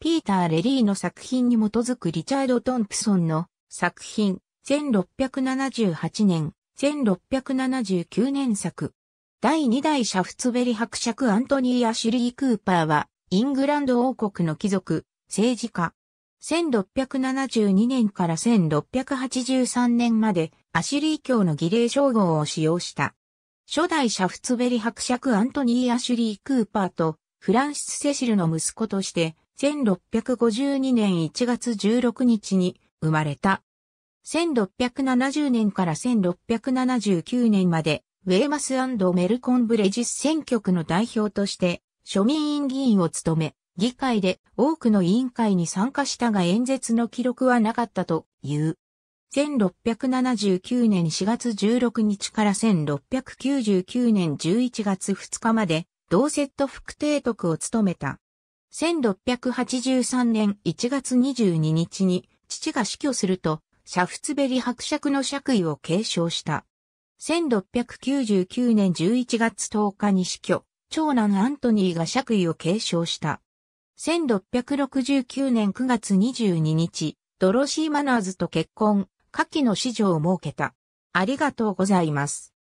ピーター・レリーの作品に基づくリチャード・トンプソンの作品、1678年、1679年作。第2代シャフツベリ伯爵アントニー・アシュリー・クーパーは、イングランド王国の貴族、政治家。1672年から1683年まで、アシュリー教の儀礼称号を使用した。初代シャフツベリ伯爵アントニー・アシュリー・クーパーと、フランシス・セシルの息子として、1652年1月16日に生まれた。1670年から1679年まで、ウェーマスメルコンブレジス選挙区の代表として、庶民院議員を務め、議会で多くの委員会に参加したが演説の記録はなかったという。1679年4月16日から1699年11月2日まで、同セット副提督を務めた。1683年1月22日に父が死去すると、シャフツベリ伯爵の爵位を継承した。1699年11月10日に死去、長男アントニーが爵位を継承した。1669年9月22日、ドロシー・マナーズと結婚、下記の子女を設けた。ありがとうございます。